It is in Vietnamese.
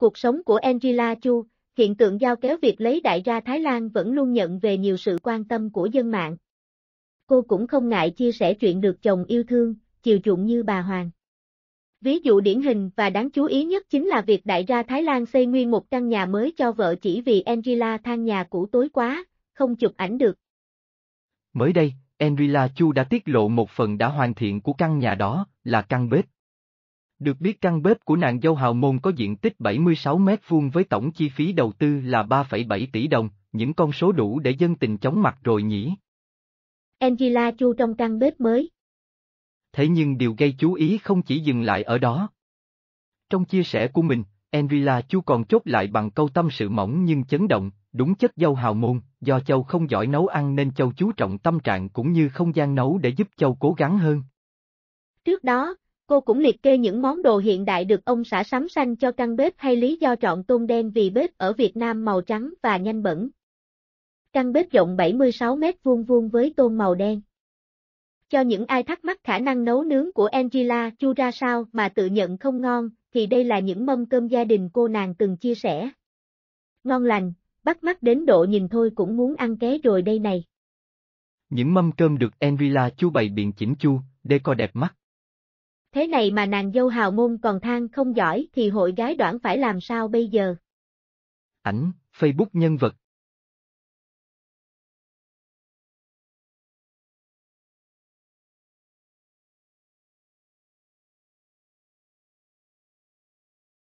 Cuộc sống của Angela Chu, hiện tượng giao kéo việc lấy đại ra Thái Lan vẫn luôn nhận về nhiều sự quan tâm của dân mạng. Cô cũng không ngại chia sẻ chuyện được chồng yêu thương, chiều chuộng như bà Hoàng. Ví dụ điển hình và đáng chú ý nhất chính là việc đại gia Thái Lan xây nguyên một căn nhà mới cho vợ chỉ vì Angela than nhà cũ tối quá, không chụp ảnh được. Mới đây, Angela Chu đã tiết lộ một phần đã hoàn thiện của căn nhà đó là căn bếp, được biết căn bếp của nàng dâu hào môn có diện tích 76 mét vuông với tổng chi phí đầu tư là 3,7 tỷ đồng, những con số đủ để dân tình chóng mặt rồi nhỉ. Angela chu trong căn bếp mới. Thế nhưng điều gây chú ý không chỉ dừng lại ở đó. Trong chia sẻ của mình, Angela chu còn chốt lại bằng câu tâm sự mỏng nhưng chấn động, đúng chất dâu hào môn, do châu không giỏi nấu ăn nên châu chú trọng tâm trạng cũng như không gian nấu để giúp châu cố gắng hơn. Trước đó, Cô cũng liệt kê những món đồ hiện đại được ông xã sắm xanh cho căn bếp hay lý do chọn tôm đen vì bếp ở Việt Nam màu trắng và nhanh bẩn. Căn bếp rộng 76 mét vuông vuông với tôm màu đen. Cho những ai thắc mắc khả năng nấu nướng của Angela Chu ra sao mà tự nhận không ngon, thì đây là những mâm cơm gia đình cô nàng từng chia sẻ. Ngon lành, bắt mắt đến độ nhìn thôi cũng muốn ăn ké rồi đây này. Những mâm cơm được Angela Chu bày biện chỉnh chu, đê co đẹp mắt. Thế này mà nàng dâu hào môn còn than không giỏi thì hội gái đoạn phải làm sao bây giờ? Ảnh, Facebook nhân vật